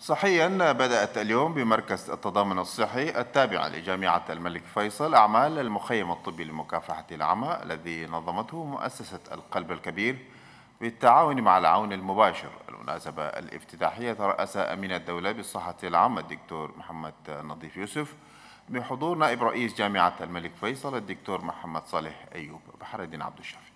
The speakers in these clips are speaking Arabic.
صحيا بدأت اليوم بمركز التضامن الصحي التابع لجامعة الملك فيصل أعمال المخيم الطبي لمكافحة العمى الذي نظمته مؤسسة القلب الكبير بالتعاون مع العون المباشر المناسبة الافتتاحية ترأس أمين الدولة بالصحة العامة الدكتور محمد نظيف يوسف بحضور نائب رئيس جامعة الملك فيصل الدكتور محمد صالح أيوب بحر الدين عبد الشافي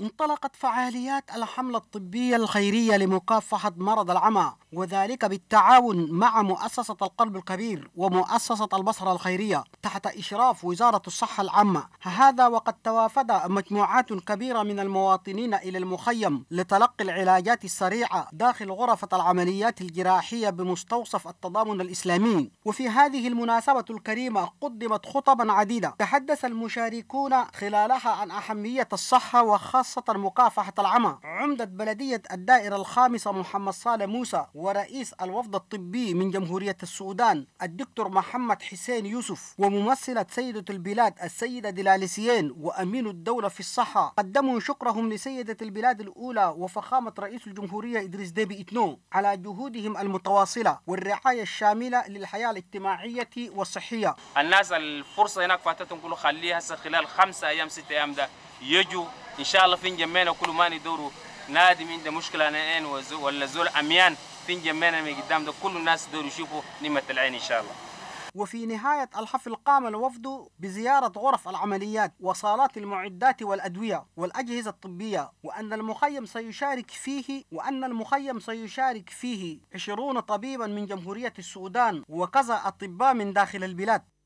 انطلقت فعاليات الحملة الطبية الخيرية لمكافحة مرض العمى وذلك بالتعاون مع مؤسسة القلب الكبير ومؤسسة البصرة الخيرية تحت إشراف وزارة الصحة العامة هذا وقد توافد مجموعات كبيرة من المواطنين إلى المخيم لتلقي العلاجات السريعة داخل غرفة العمليات الجراحية بمستوصف التضامن الإسلامي وفي هذه المناسبة الكريمة قدمت خطبا عديدة تحدث المشاركون خلالها عن أهمية الصحة وخاصة خاصة مكافحة العمى عمدة بلدية الدائرة الخامسة محمد صالح موسى ورئيس الوفد الطبي من جمهورية السودان الدكتور محمد حسين يوسف وممثلة سيدة البلاد السيدة دلالسيين وأمين الدولة في الصحة قدموا شكرهم لسيدة البلاد الأولى وفخامة رئيس الجمهورية إدريس ديبي إتنو على جهودهم المتواصلة والرعاية الشاملة للحياة الاجتماعية والصحية الناس الفرصة هناك فاتتهم كله خليها خلال خمسة أيام ستة أيام ده يجوا ان شاء الله فين جمعنا كل ما ندوروا نادي من ده مشكله انا ان إيه ولا زول عميان فين جمعنا من قدام ده كل الناس دول يشوفوا نمة العين ان شاء الله وفي نهاية الحفل قام الوفد بزيارة غرف العمليات وصالات المعدات والأدوية والأجهزة الطبية وأن المخيم سيشارك فيه وأن المخيم سيشارك فيه 20 طبيبا من جمهورية السودان وكذا أطباء من داخل البلاد